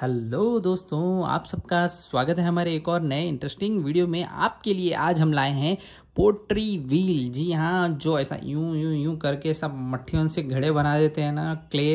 hello दोस्तों आप सबका स्वागत है हमारे एक और नए इंटरेस्टिंग वीडियो में आपके लिए आज हम लाए हैं पोट्री व्हील जी हाँ जो ऐसा यूं यूं यूं करके सब मट्ठियों से घड़े बना देते हैं ना क्ले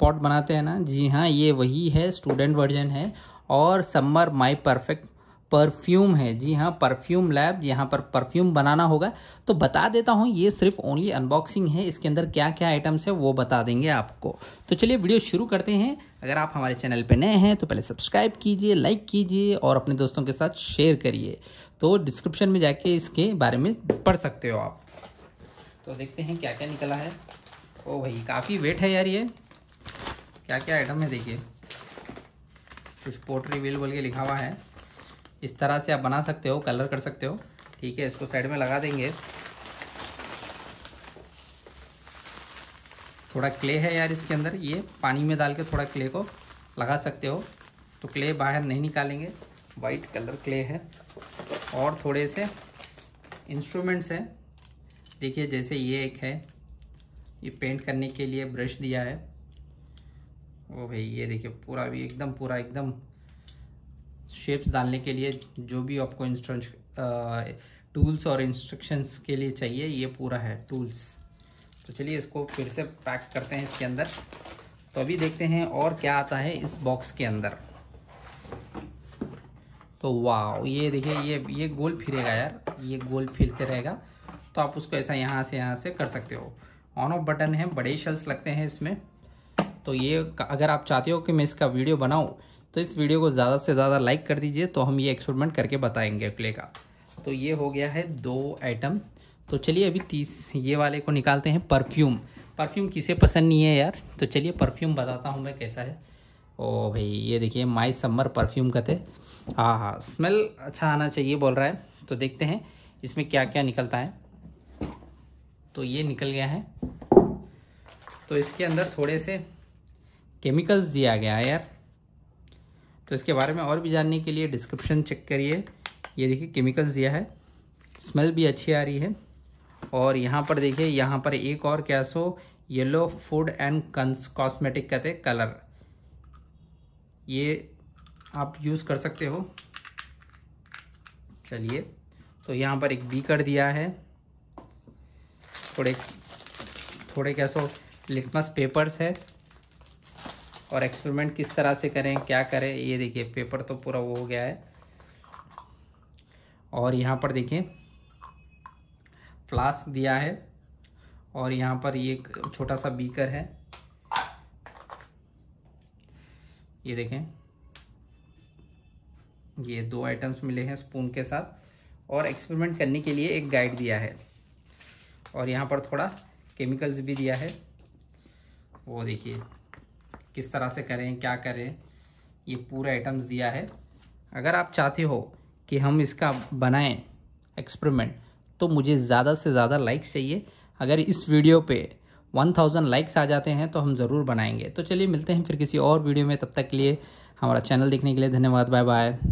पॉट बनाते हैं ना जी हाँ ये वही है स्टूडेंट वर्जन है और समर माई परफेक्ट परफ्यूम है जी हाँ परफ्यूम लैब यहाँ पर परफ्यूम बनाना होगा तो बता देता हूँ ये सिर्फ ओनली अनबॉक्सिंग है इसके अंदर क्या क्या आइटम्स है वो बता देंगे आपको तो चलिए वीडियो शुरू करते हैं अगर आप हमारे चैनल पर नए हैं तो पहले सब्सक्राइब कीजिए लाइक कीजिए और अपने दोस्तों के साथ शेयर करिए तो डिस्क्रिप्शन में जाके इसके बारे में पढ़ सकते हो आप तो देखते हैं क्या क्या निकला है ओ भाई काफ़ी वेट है यार ये क्या क्या आइटम है देखिए कुछ पोट्री वेल बोल के लिखा हुआ है इस तरह से आप बना सकते हो कलर कर सकते हो ठीक है इसको साइड में लगा देंगे थोड़ा क्ले है यार इसके अंदर ये पानी में डाल के थोड़ा क्ले को लगा सकते हो तो क्ले बाहर नहीं निकालेंगे वाइट कलर क्ले है और थोड़े से इंस्ट्रूमेंट्स हैं देखिए जैसे ये एक है ये पेंट करने के लिए ब्रश दिया है ओ भाई ये देखिए पूरा भी एकदम पूरा एकदम शेप्स डालने के लिए जो भी आपको इंस्ट्रक्श टूल्स और इंस्ट्रक्शंस के लिए चाहिए ये पूरा है टूल्स तो चलिए इसको फिर से पैक करते हैं इसके अंदर तो अभी देखते हैं और क्या आता है इस बॉक्स के अंदर तो वाह ये देखिए ये ये गोल फिरेगा यार ये गोल फिरते रहेगा तो आप उसको ऐसा यहाँ से यहाँ से कर सकते हो ऑन ऑफ बटन है बड़े शल्स लगते हैं इसमें तो ये अगर आप चाहते हो कि मैं इसका वीडियो बनाऊँ तो इस वीडियो को ज़्यादा से ज़्यादा लाइक कर दीजिए तो हम ये एक्सपेरिमेंट करके बताएंगे अगले का तो ये हो गया है दो आइटम तो चलिए अभी तीस ये वाले को निकालते हैं परफ्यूम परफ्यूम किसे पसंद नहीं है यार तो चलिए परफ्यूम बताता हूँ मैं कैसा है ओ भाई ये देखिए माई समर परफ्यूम का थे हाँ हाँ स्मेल अच्छा आना चाहिए बोल रहा है तो देखते हैं इसमें क्या क्या निकलता है तो ये निकल गया है तो इसके अंदर थोड़े से केमिकल्स दिया गया है यार तो इसके बारे में और भी जानने के लिए डिस्क्रिप्शन चेक करिए ये देखिए केमिकल्स दिया है स्मेल भी अच्छी आ रही है और यहाँ पर देखिए यहाँ पर एक और क्या so yellow food and cosmetic कहते कलर ये आप यूज़ कर सकते हो चलिए तो यहाँ पर एक बी कर दिया है थोड़े थोड़े क्या सो लिटमस पेपर्स है और एक्सपेरिमेंट किस तरह से करें क्या करें ये देखिए पेपर तो पूरा वो हो गया है और यहाँ पर देखिए फ्लास्क दिया है और यहाँ पर ये एक छोटा सा बीकर है ये देखें ये दो आइटम्स मिले हैं स्पून के साथ और एक्सपेरिमेंट करने के लिए एक गाइड दिया है और यहाँ पर थोड़ा केमिकल्स भी दिया है वो देखिए किस तरह से करें क्या करें ये पूरे आइटम्स दिया है अगर आप चाहते हो कि हम इसका बनाएं एक्सपेरिमेंट तो मुझे ज़्यादा से ज़्यादा लाइक्स चाहिए अगर इस वीडियो पे 1000 लाइक्स आ जाते हैं तो हम ज़रूर बनाएंगे तो चलिए मिलते हैं फिर किसी और वीडियो में तब तक के लिए हमारा चैनल देखने के लिए धन्यवाद बाय बाय